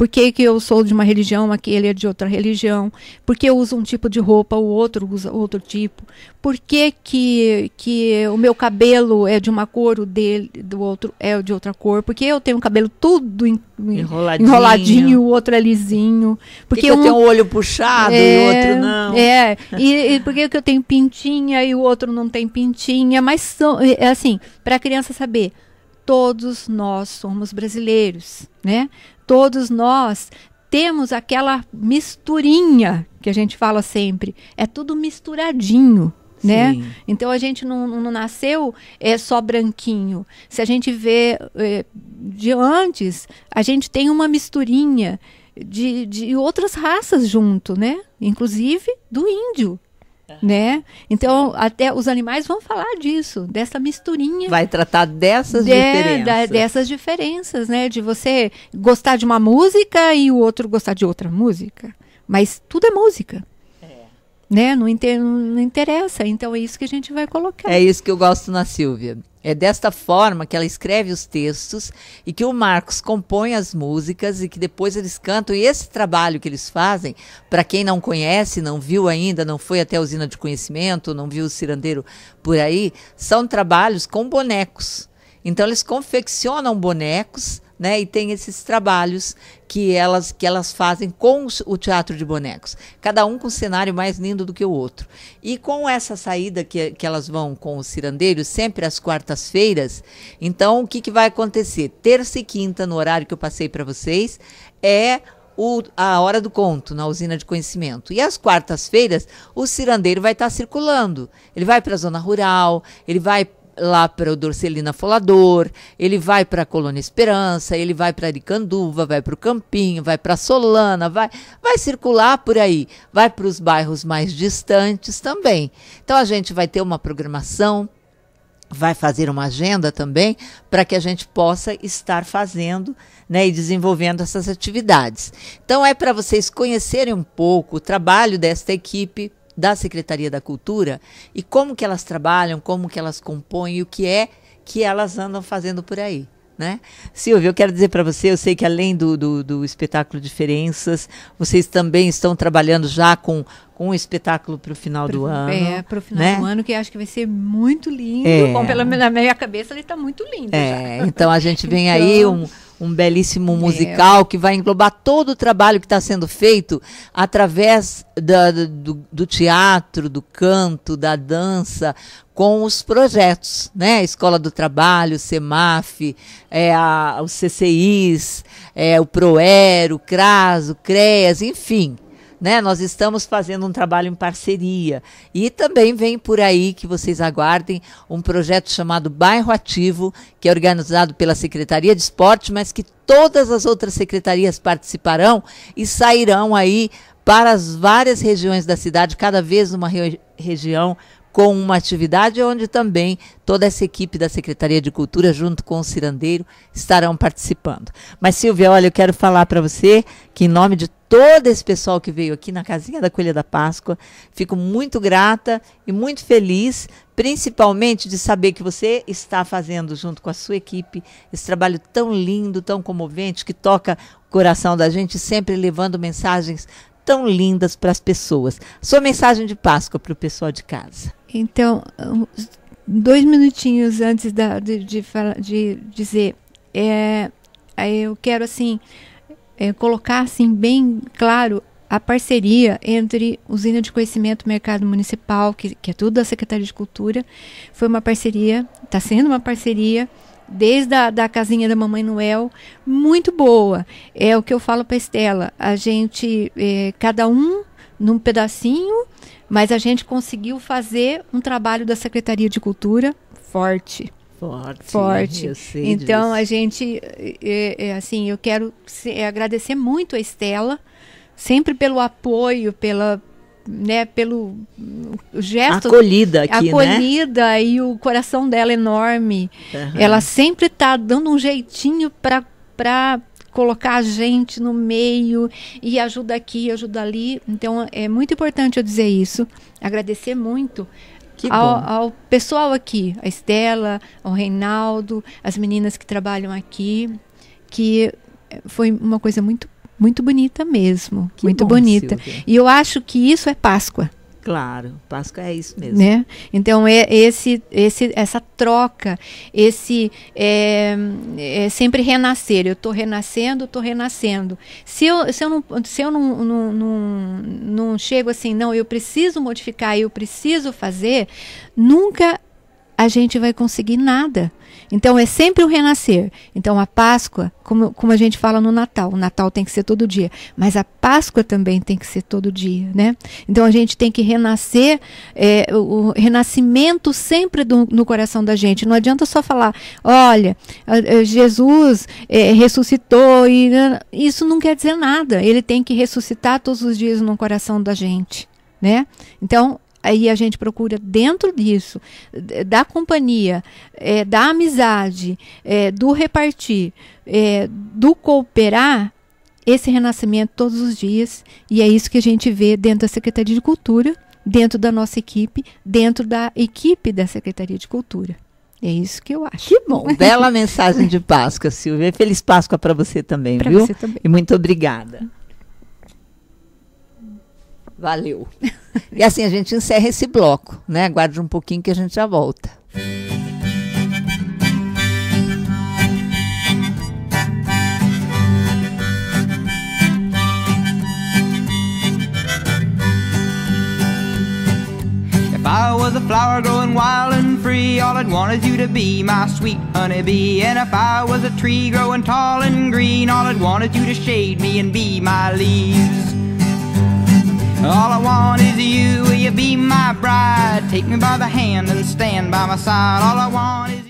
por que, que eu sou de uma religião, aquele é de outra religião? Por que eu uso um tipo de roupa, o outro usa outro tipo? Por que, que, que o meu cabelo é de uma cor, o dele, do outro é de outra cor? Por que eu tenho o cabelo tudo em, enroladinho. enroladinho, o outro é lisinho? Porque que um, eu tenho o um olho puxado é, e o é, outro não? É, e, e por que eu tenho pintinha e o outro não tem pintinha? Mas são, é, é assim, para a criança saber todos nós somos brasileiros, né? Todos nós temos aquela misturinha que a gente fala sempre. É tudo misturadinho. Né? Então a gente não, não, nasceu é, só branquinho. Se a gente vê é, de antes, a gente tem uma misturinha de, de outras raças junto, né? Inclusive do índio. Né? Então, até os animais vão falar disso, dessa misturinha. Vai tratar dessas de, diferenças. Da, dessas diferenças, né? De você gostar de uma música e o outro gostar de outra música. Mas tudo é música. Né? Não, inter... não interessa. Então é isso que a gente vai colocar. É isso que eu gosto na Silvia. É desta forma que ela escreve os textos e que o Marcos compõe as músicas e que depois eles cantam. E esse trabalho que eles fazem, para quem não conhece, não viu ainda, não foi até a usina de conhecimento, não viu o cirandeiro por aí, são trabalhos com bonecos. Então eles confeccionam bonecos né? E tem esses trabalhos que elas que elas fazem com o teatro de bonecos, cada um com um cenário mais lindo do que o outro. E com essa saída que, que elas vão com o cirandeiro sempre às quartas-feiras, então o que, que vai acontecer? Terça e quinta no horário que eu passei para vocês é o, a hora do conto na usina de conhecimento. E às quartas-feiras, o cirandeiro vai estar tá circulando. Ele vai para a zona rural, ele vai lá para o Dorcelina Folador, ele vai para a Colônia Esperança, ele vai para Aricanduva, vai para o Campinho, vai para Solana, vai, vai circular por aí, vai para os bairros mais distantes também. Então a gente vai ter uma programação vai fazer uma agenda também para que a gente possa estar fazendo né, e desenvolvendo essas atividades. Então, é para vocês conhecerem um pouco o trabalho desta equipe, da Secretaria da Cultura e como que elas trabalham, como que elas compõem e o que é que elas andam fazendo por aí. Né? Silvia, eu quero dizer para você, eu sei que além do, do, do, espetáculo Diferenças, vocês também estão trabalhando já com, com um espetáculo para o final pro, do ano. É, para o final né? do ano, que acho que vai ser muito lindo. É. Bom, pela, na minha cabeça ele está muito lindo. É, então a gente vem então... aí um um belíssimo musical é. que vai englobar todo o trabalho que está sendo feito através da, do, do, teatro, do canto, da dança, com os projetos, né? A Escola do Trabalho, o CEMAF, é, a, os CCIs, é, o PROER, o CRAS, o CREAS, enfim, né? Nós estamos fazendo um trabalho em parceria. E também vem por aí que vocês aguardem um projeto chamado Bairro Ativo, que é organizado pela Secretaria de Esporte, mas que todas as outras secretarias participarão e sairão aí para as várias regiões da cidade, cada vez uma re região com uma atividade onde também toda essa equipe da Secretaria de Cultura, junto com o Cirandeiro, estarão participando. Mas, Silvia, olha, eu quero falar para você que, em nome de todo esse pessoal que veio aqui na casinha da Coelha da Páscoa, fico muito grata e muito feliz, principalmente de saber que você está fazendo, junto com a sua equipe, esse trabalho tão lindo, tão comovente, que toca o coração da gente, sempre levando mensagens tão lindas para as pessoas. Sua mensagem de Páscoa para o pessoal de casa. Então, dois minutinhos antes da, de, de, de dizer, é, eu quero assim é, colocar assim bem claro a parceria entre Usina de Conhecimento Mercado Municipal, que, que é tudo da Secretaria de Cultura, foi uma parceria, está sendo uma parceria desde a da casinha da Mamãe Noel, muito boa. É o que eu falo para Estela, a gente, é, cada um num pedacinho, mas a gente conseguiu fazer um trabalho da Secretaria de Cultura forte. Forte. Forte. então disso. a gente, é, é, é assim, eu quero se, é, agradecer muito a Estela, sempre pelo apoio, pela, né, pelo gesto acolhida aqui, né? acolhida né? e o coração dela é enorme. Uhum. Ela sempre está dando um jeitinho para para colocar a gente no meio e ajuda aqui, ajuda ali. Então é muito importante eu dizer isso. Agradecer muito ao, ao, pessoal aqui, a Estela, ao Reinaldo, as meninas que trabalham aqui, que foi uma coisa muito muito bonita mesmo, que muito bom, bonita. Silvia. E eu acho que isso é Páscoa. Claro, Páscoa é isso mesmo. Né? Então é esse, esse, essa troca, esse é, é sempre renascer. Eu estou renascendo, estou renascendo. Se eu, se eu, não, se eu não, não, não, não chego assim, não, eu preciso modificar, eu preciso fazer, nunca a gente vai conseguir nada. Então é sempre o renascer. Então a Páscoa, como, como a gente fala no Natal, o Natal tem que ser todo dia, mas a Páscoa também tem que ser todo dia, né? Então a gente tem que renascer, é, o, o, renascimento sempre do, no coração da gente. Não adianta só falar, olha, Jesus é, ressuscitou e né? isso não quer dizer nada. Ele tem que ressuscitar todos os dias no coração da gente, né? Então Aí a gente procura dentro disso, da companhia, é, da amizade, é, do repartir, é, do cooperar, esse renascimento todos os dias. E é isso que a gente vê dentro da Secretaria de Cultura, dentro da nossa equipe, dentro da equipe da Secretaria de Cultura. É isso que eu acho. Que bom. Bela mensagem de Páscoa, Silvia. Feliz Páscoa para você também, pra viu? Você também. E muito obrigada. Valeu. E assim a gente encerra esse bloco, né? Aguarde um pouquinho que a gente já volta. If I was a flower growing wild and free, all I'd want is you to be my sweet honeybee. And if I was a tree growing tall and green, all I'd want is you to shade me and be my leaves. All I want is you, will you be my bride? Take me by the hand and stand by my side. All I want is you.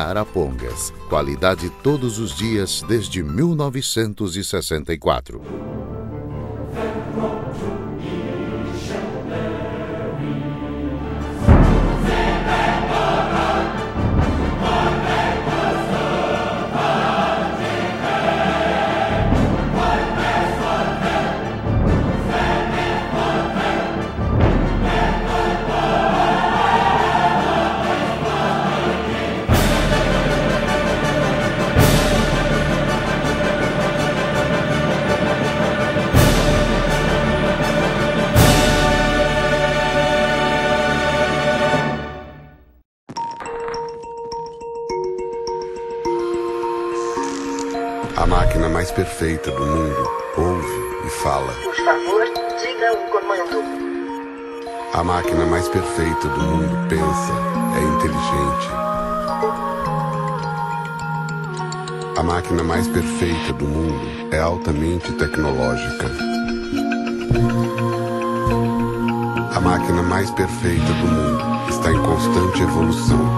Arapongas. Qualidade todos os dias desde 1964. perfeita do mundo ouve e fala. Por favor, diga o comando. A máquina mais perfeita do mundo pensa, é inteligente. A máquina mais perfeita do mundo é altamente tecnológica. A máquina mais perfeita do mundo está em constante evolução.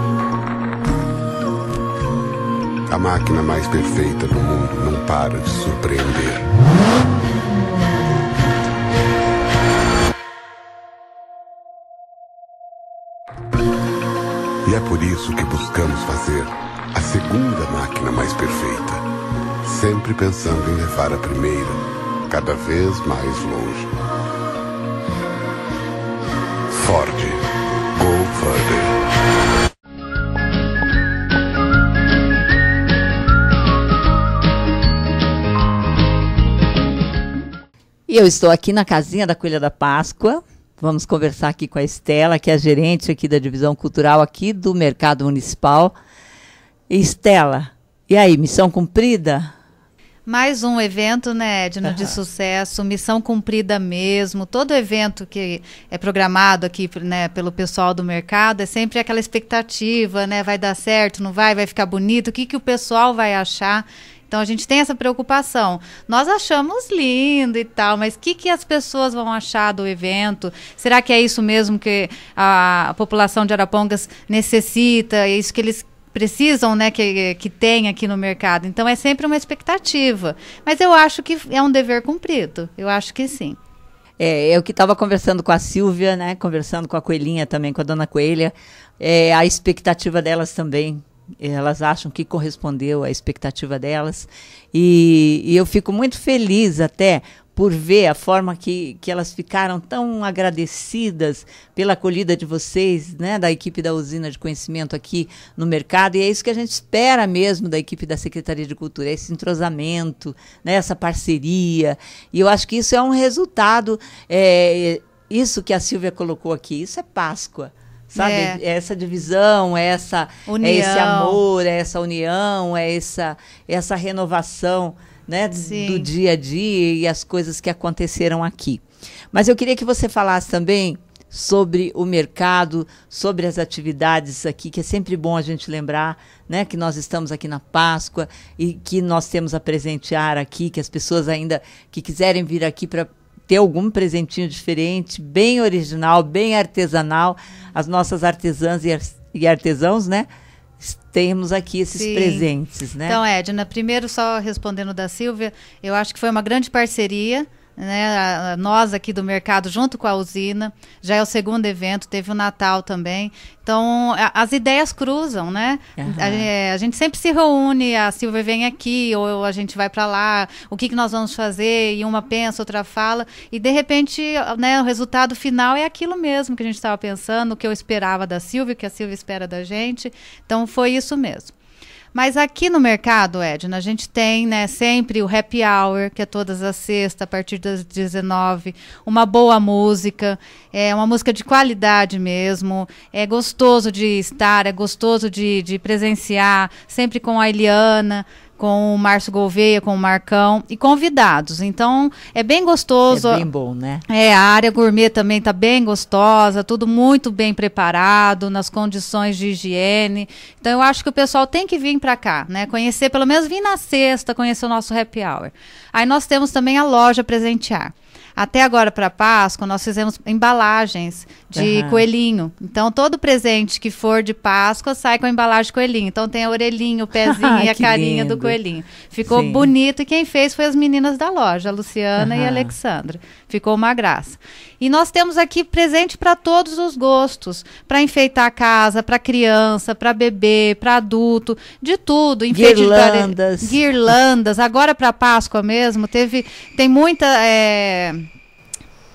A máquina mais perfeita do mundo não para de surpreender. E é por isso que buscamos fazer a segunda máquina mais perfeita, sempre pensando em levar a primeira cada vez mais longe. E eu estou aqui na casinha da Coelha da Páscoa. Vamos conversar aqui com a Estela, que é a gerente aqui da divisão cultural aqui do Mercado Municipal. Estela, e aí, missão cumprida? Mais um evento, né, Edna, uhum. de sucesso, missão cumprida mesmo. Todo evento que é programado aqui né, pelo pessoal do mercado é sempre aquela expectativa, né? Vai dar certo, não vai, vai ficar bonito, o que, que o pessoal vai achar? Então a gente tem essa preocupação. Nós achamos lindo e tal, mas o que, que as pessoas vão achar do evento? Será que é isso mesmo que a, a população de Arapongas necessita? É isso que eles precisam, né, que, que tem aqui no mercado. Então é sempre uma expectativa. Mas eu acho que é um dever cumprido. Eu acho que sim. É, eu que estava conversando com a Silvia, né? Conversando com a Coelhinha também, com a dona Coelha. É, a expectativa delas também elas acham que correspondeu à expectativa delas. E, e, eu fico muito feliz até por ver a forma que, que elas ficaram tão agradecidas pela acolhida de vocês, né, da equipe da usina de conhecimento aqui no mercado. E é isso que a gente espera mesmo da equipe da Secretaria de Cultura, esse entrosamento, né, essa parceria. E eu acho que isso é um resultado, é, isso que a Silvia colocou aqui, isso é Páscoa. Sabe? É. é. Essa divisão, é essa união. é esse amor, é essa união, é essa é essa renovação, né, Sim. do dia a dia e as coisas que aconteceram aqui. Mas eu queria que você falasse também sobre o mercado, sobre as atividades aqui, que é sempre bom a gente lembrar, né, que nós estamos aqui na Páscoa e que nós temos a presentear aqui, que as pessoas ainda que quiserem vir aqui para ter algum presentinho diferente, bem original, bem artesanal. As nossas artesãs e, ar e artesãos, né? temos aqui esses Sim. presentes, né? Então, Edna, primeiro só respondendo da Silvia, eu acho que foi uma grande parceria. Né, nós aqui do mercado, junto com a usina, já é o segundo evento, teve o Natal também. Então, a, as ideias cruzam, né? Uhum. A, a, gente sempre se reúne, a Silvia vem aqui, ou a gente vai para lá, o que, que nós vamos fazer, e uma pensa, outra fala, e de repente, né, o resultado final é aquilo mesmo que a gente estava pensando, o que eu esperava da Silvia, o que a Silvia espera da gente. Então, foi isso mesmo. Mas aqui no mercado, Edna, a gente tem né, sempre o happy hour, que é todas as sextas, a partir das 19, uma boa música, é uma música de qualidade mesmo, é gostoso de estar, é gostoso de, de presenciar, sempre com a Eliana com o Márcio Gouveia, com o Marcão e convidados. Então, é bem gostoso. É bem bom, né? É, a área gourmet também tá bem gostosa, tudo muito bem preparado, nas condições de higiene. Então, eu acho que o pessoal tem que vir para cá, né? Conhecer, pelo menos vir na sexta, conhecer o nosso happy hour. Aí nós temos também a loja presentear. Até agora, para Páscoa, nós fizemos embalagens de uhum. coelhinho. Então, todo presente que for de Páscoa sai com a embalagem de coelhinho. Então, tem a orelhinha, o pezinho e a carinha lindo. do coelhinho. Ficou Sim. bonito e quem fez foi as meninas da loja, a Luciana uhum. e a Alexandra. Ficou uma graça. E nós temos aqui presente para todos os gostos, para enfeitar a casa, para criança, para bebê, para adulto, de tudo. Enfeite guirlandas. Guirlandas. Agora para Páscoa mesmo, teve tem muita é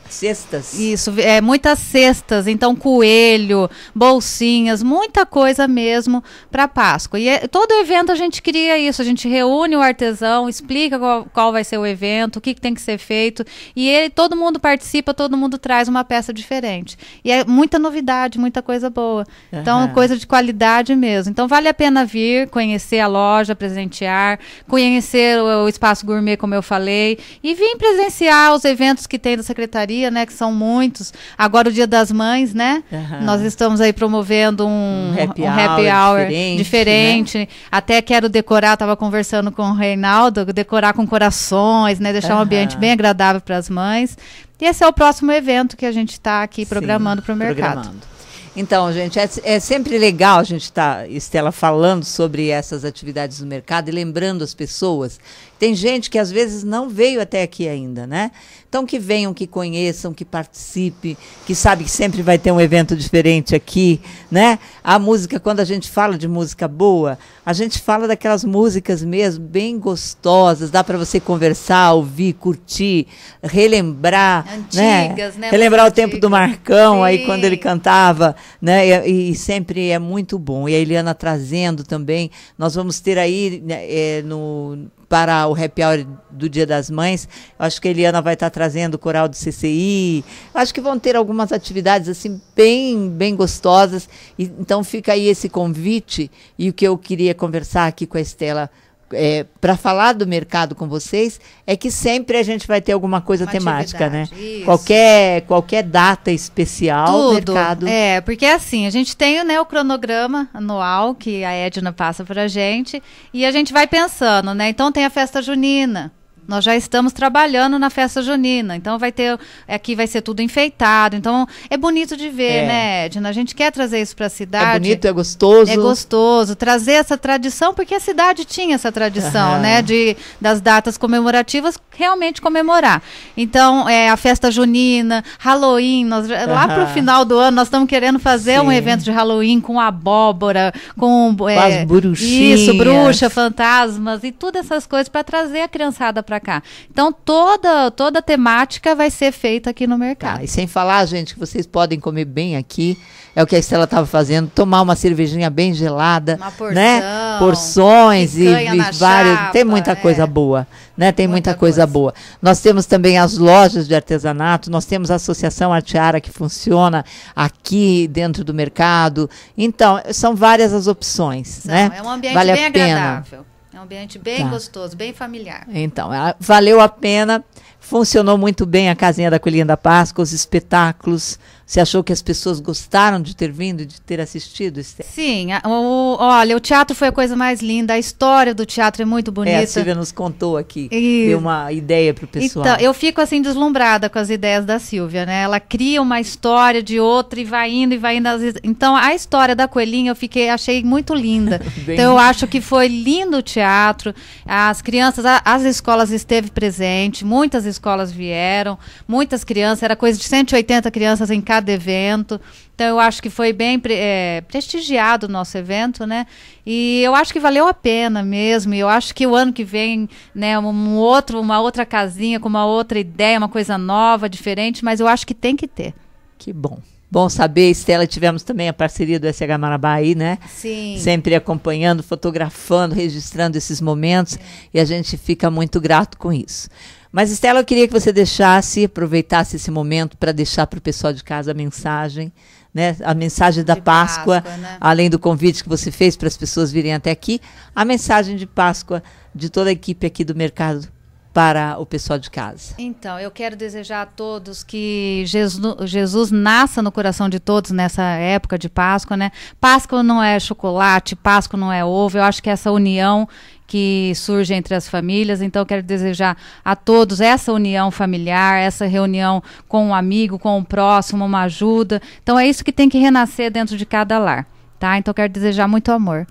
Cestas. Isso, é muitas cestas, então coelho, bolsinhas, muita coisa mesmo para Páscoa. E é, todo evento a gente cria isso, a gente reúne o artesão, explica qual, qual vai ser o evento, o que, que, tem que ser feito, e ele, todo mundo participa, todo mundo traz uma peça diferente. E é muita novidade, muita coisa boa. Uhum. Então, coisa de qualidade mesmo. Então, vale a pena vir, conhecer a loja, presentear, conhecer o, o espaço gourmet, como eu falei, e vir presenciar os eventos que tem da secretaria dia, né? Que são muitos. Agora o Dia das Mães, né? Uhum. Nós estamos aí promovendo um, um happy, um happy hour, hour, diferente. diferente. Né? Até quero decorar, estava conversando com o Reinaldo, decorar com corações, né? Deixar uhum. um ambiente bem agradável para as mães. E esse é o próximo evento que a gente está aqui programando para o mercado. Programando. Então, gente, é, é, sempre legal a gente estar, tá, Estela, falando sobre essas atividades do mercado e lembrando as pessoas. Tem gente que às vezes não veio até aqui ainda, né? Então, que venham, que conheçam, que participe, que sabe que sempre vai ter um evento diferente aqui, né? A música, quando a gente fala de música boa, a gente fala daquelas músicas mesmo, bem gostosas, dá para você conversar, ouvir, curtir, relembrar. Né? Antigas, né? né? Relembrar o tempo antigas. do Marcão, Sim. aí quando ele cantava, né? E, e, sempre é muito bom. E a Eliana trazendo também, nós vamos ter aí né, é, no para o happy hour do Dia das Mães. Eu acho que a Eliana vai estar trazendo o coral do CCI. Eu acho que vão ter algumas atividades assim bem, bem gostosas. E, então fica aí esse convite e o que eu queria conversar aqui com a Estela é, para falar do mercado com vocês é que sempre a gente vai ter alguma coisa Uma temática, né? Isso. Qualquer qualquer data especial, Tudo. mercado. É, porque é assim, a gente tem né, o cronograma anual que a Edna passa para a gente e a gente vai pensando, né? Então tem a festa junina, nós já estamos trabalhando na festa junina, então vai ter é, aqui vai ser tudo enfeitado. Então é bonito de ver, é. né, Edna? A gente quer trazer isso para a é cidade. É bonito, é gostoso. É gostoso trazer essa tradição porque a cidade tinha essa tradição, uhum. né, de das datas comemorativas realmente comemorar. Então é a festa junina, Halloween. Nós, uhum. Lá para o final do ano nós estamos querendo fazer Sim. um evento de Halloween com abóbora, com, é, com as é, bruxinhas. isso, bruxa, fantasmas e todas essas coisas para trazer a criançada para cá. Então toda toda temática vai ser feita aqui no mercado. Tá, e sem falar, gente, que vocês podem comer bem aqui. É o que a Estela estava fazendo, tomar uma cervejinha bem gelada, uma porção, né? Porções e, e várias, chapa, tem muita é. coisa boa, né? Tem muita, muita coisa, coisa, boa. Nós temos também as lojas de artesanato, nós temos a Associação Arteara que funciona aqui dentro do mercado. Então, são várias as opções, são, né? É um ambiente vale bem a pena. agradável um ambiente bem tá. gostoso, bem familiar. Então, valeu a pena. Funcionou muito bem a casinha da Colinha da Páscoa, os espetáculos, você achou que as pessoas gostaram de ter vindo, de ter assistido? Sim. o, olha, o teatro foi a coisa mais linda. A história do teatro é muito bonita. É, a Silvia nos contou aqui. E... Deu uma ideia para o pessoal. Então, eu fico assim deslumbrada com as ideias da Silvia, né? Ela cria uma história de outra e vai indo e vai indo. Então, a história da Coelhinha eu fiquei, achei muito linda. Bem... Então, eu acho que foi lindo o teatro. As crianças, a, as escolas esteve presente. Muitas escolas vieram. Muitas crianças. Era coisa de 180 crianças em casa cada evento. Então eu acho que foi bem é, prestigiado o nosso evento, né? E eu acho que valeu a pena mesmo. Eu acho que o ano que vem, né, um outro, uma outra casinha com uma outra ideia, uma coisa nova, diferente, mas eu acho que tem que ter. Que bom. Bom saber, Estela, tivemos também a parceria do SH Marabá aí, né? Sim. Sempre acompanhando, fotografando, registrando esses momentos é. e a gente fica muito grato com isso. Mas, Estela, eu queria que você deixasse, aproveitasse esse momento para deixar para o pessoal de casa a mensagem, né? a mensagem da de Páscoa, Páscoa né? além do convite que você fez para as pessoas virem até aqui, a mensagem de Páscoa de toda a equipe aqui do mercado para o pessoal de casa. Então, eu quero desejar a todos que Jesus, Jesus nasça no coração de todos nessa época de Páscoa, né? Páscoa não é chocolate, Páscoa não é ovo. Eu acho que essa união que surge entre as famílias. Então, quero desejar a todos essa união familiar, essa reunião com um amigo, com o um próximo, uma ajuda. Então, é isso que tem que renascer dentro de cada lar, tá? Então, quero desejar muito amor.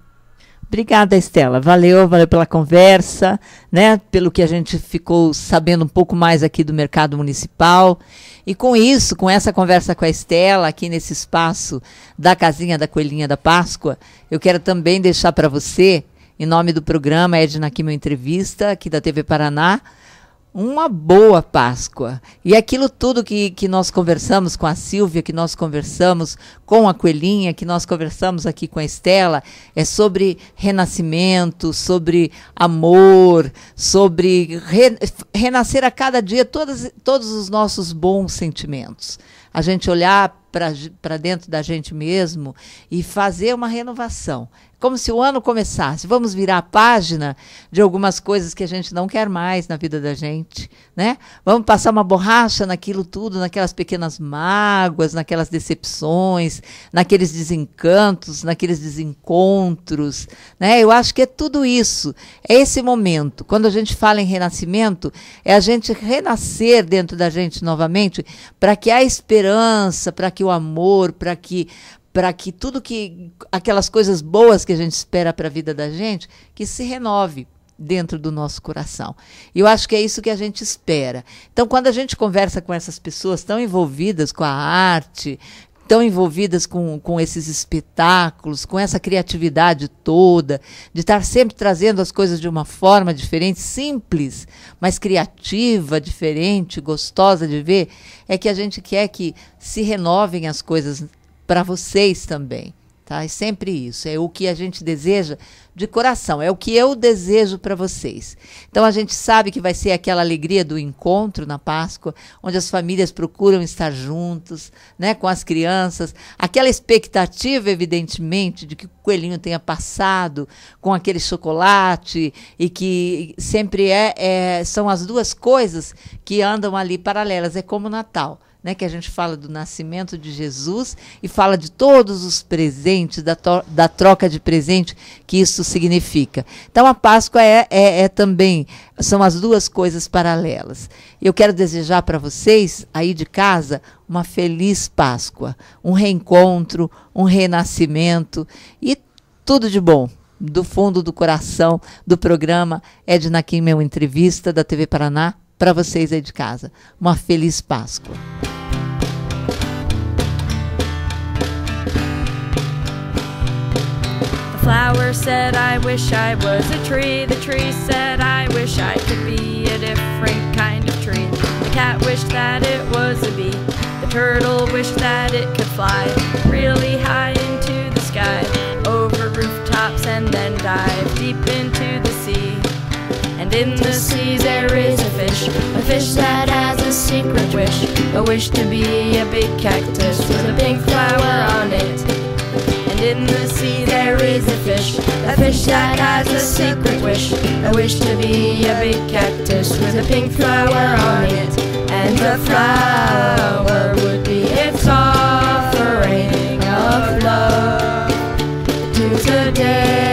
Obrigada, Estela. Valeu, valeu pela conversa, né? Pelo que a gente ficou sabendo um pouco mais aqui do mercado municipal. E com isso, com essa conversa com a Estela, aqui nesse espaço da Casinha da Coelhinha da Páscoa, eu quero também deixar para você em nome do programa Edna minha Entrevista, aqui da TV Paraná, uma boa Páscoa. E aquilo tudo que, que nós conversamos com a Silvia, que nós conversamos com a Coelhinha, que nós conversamos aqui com a Estela, é sobre renascimento, sobre amor, sobre re, renascer a cada dia todas, todos os nossos bons sentimentos. A gente olhar para dentro da gente mesmo e fazer uma renovação. Como se o ano começasse. Vamos virar a página de algumas coisas que a gente não quer mais na vida da gente, né? Vamos passar uma borracha naquilo tudo, naquelas pequenas mágoas, naquelas decepções, naqueles desencantos, naqueles desencontros, né? Eu acho que é tudo isso. É esse momento. Quando a gente fala em renascimento, é a gente renascer dentro da gente novamente para que a esperança, para que o amor, para que para que tudo que aquelas coisas boas que a gente espera para a vida da gente, que se renove dentro do nosso coração. E eu acho que é isso que a gente espera. Então, quando a gente conversa com essas pessoas tão envolvidas com a arte, tão envolvidas com, com esses espetáculos, com essa criatividade toda, de estar sempre trazendo as coisas de uma forma diferente, simples, mas criativa, diferente, gostosa de ver, é que a gente quer que se renovem as coisas para vocês também. Tá? É sempre isso, é o que a gente deseja de coração, é o que eu desejo para vocês. Então a gente sabe que vai ser aquela alegria do encontro na Páscoa, onde as famílias procuram estar juntos, né, com as crianças, aquela expectativa evidentemente de que o coelhinho tenha passado com aquele chocolate e que sempre é, é são as duas coisas que andam ali paralelas, é como o Natal né, que a gente fala do nascimento de Jesus e fala de todos os presentes, da, da troca de presente que isso significa. Então a Páscoa é, é, é também, são as duas coisas paralelas. Eu quero desejar para vocês, aí de casa, uma feliz Páscoa, um reencontro, um renascimento e tudo de bom do fundo do coração do programa Edna Kim, meu entrevista da TV Paraná, para vocês aí de casa. Uma feliz Páscoa. flower said, I wish I was a tree. The tree said, I wish I could be a different kind of tree. The cat wished that it was a bee. The turtle wished that it could fly really high into the sky, over rooftops, and then dive deep into the sea. And in the sea there is a fish, a fish that has a secret wish, a wish to be a big cactus with a pink flower on it in the sea there is a fish, a fish that has a secret wish, a wish to be a big cactus with a pink flower on it. And the flower would be its offering of love to the day.